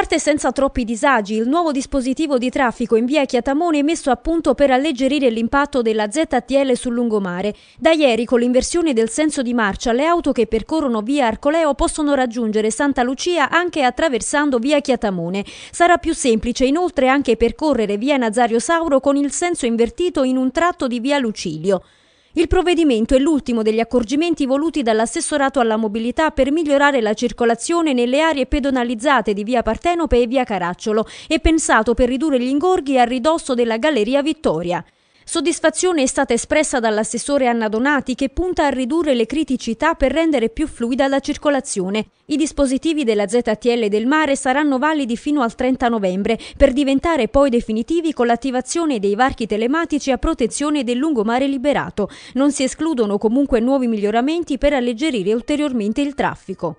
Parte senza troppi disagi il nuovo dispositivo di traffico in via Chiatamone è messo a punto per alleggerire l'impatto della ZTL sul lungomare. Da ieri, con l'inversione del senso di marcia, le auto che percorrono via Arcoleo possono raggiungere Santa Lucia anche attraversando via Chiatamone. Sarà più semplice inoltre anche percorrere via Nazario Sauro con il senso invertito in un tratto di via Lucilio. Il provvedimento è l'ultimo degli accorgimenti voluti dall'assessorato alla mobilità per migliorare la circolazione nelle aree pedonalizzate di via Partenope e via Caracciolo e pensato per ridurre gli ingorghi a ridosso della Galleria Vittoria. Soddisfazione è stata espressa dall'assessore Anna Donati che punta a ridurre le criticità per rendere più fluida la circolazione. I dispositivi della ZTL del mare saranno validi fino al 30 novembre per diventare poi definitivi con l'attivazione dei varchi telematici a protezione del lungomare liberato. Non si escludono comunque nuovi miglioramenti per alleggerire ulteriormente il traffico.